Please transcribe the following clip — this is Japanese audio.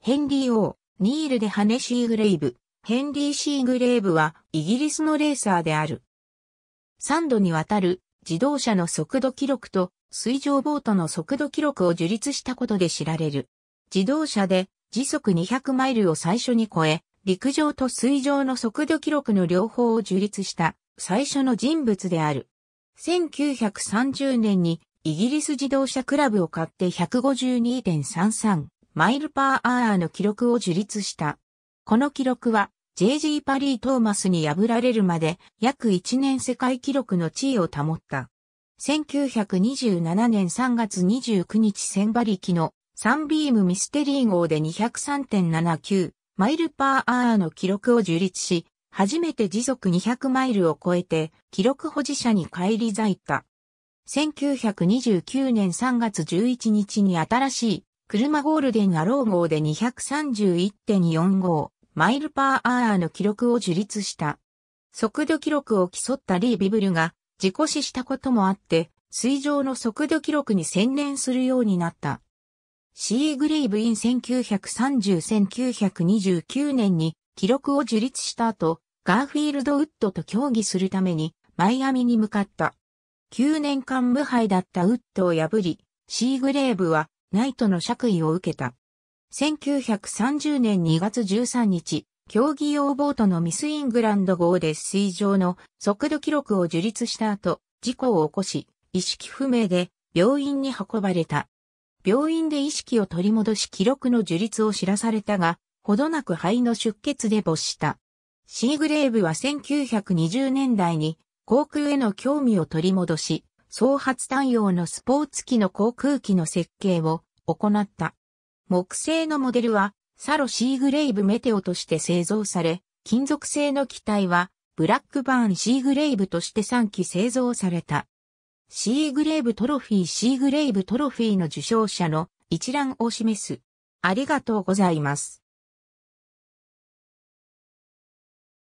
ヘンリーオー、ニールでハネシーグレイブ。ヘンリー・シーグレイブはイギリスのレーサーである。3度にわたる自動車の速度記録と水上ボートの速度記録を樹立したことで知られる。自動車で時速200マイルを最初に超え、陸上と水上の速度記録の両方を樹立した最初の人物である。1930年にイギリス自動車クラブを買って152.33マイルパーアーの記録を樹立した。この記録は JG パリー・トーマスに破られるまで約1年世界記録の地位を保った。1927年3月29日千馬力のサンビームミステリー号で203.79マイルパーアーの記録を樹立し、初めて時速200マイルを超えて記録保持者に返り咲いた。1929年3月11日に新しい車ゴールデンアロー号で231.45マイルパーアーの記録を樹立した。速度記録を競ったリー・ビブルが事故死したこともあって、水上の速度記録に専念するようになった。シーグレイブイン1930-1929年に記録を樹立した後、ガーフィールドウッドと競技するためにマイアミに向かった。9年間無敗だったウッドを破り、シーグレーブはナイトの爵位を受けた。1930年2月13日、競技用ボートのミスイングランド号で水上の速度記録を樹立した後、事故を起こし、意識不明で病院に運ばれた。病院で意識を取り戻し記録の樹立を知らされたが、ほどなく肺の出血で没した。シーグレーブは1920年代に航空への興味を取り戻し、総発単用のスポーツ機の航空機の設計を行った。木製のモデルはサロ・シーグレイブ・メテオとして製造され、金属製の機体はブラックバーン・シーグレイブとして3機製造された。シーグレイブトロフィーシーグレイブトロフィーの受賞者の一覧を示す。ありがとうございます。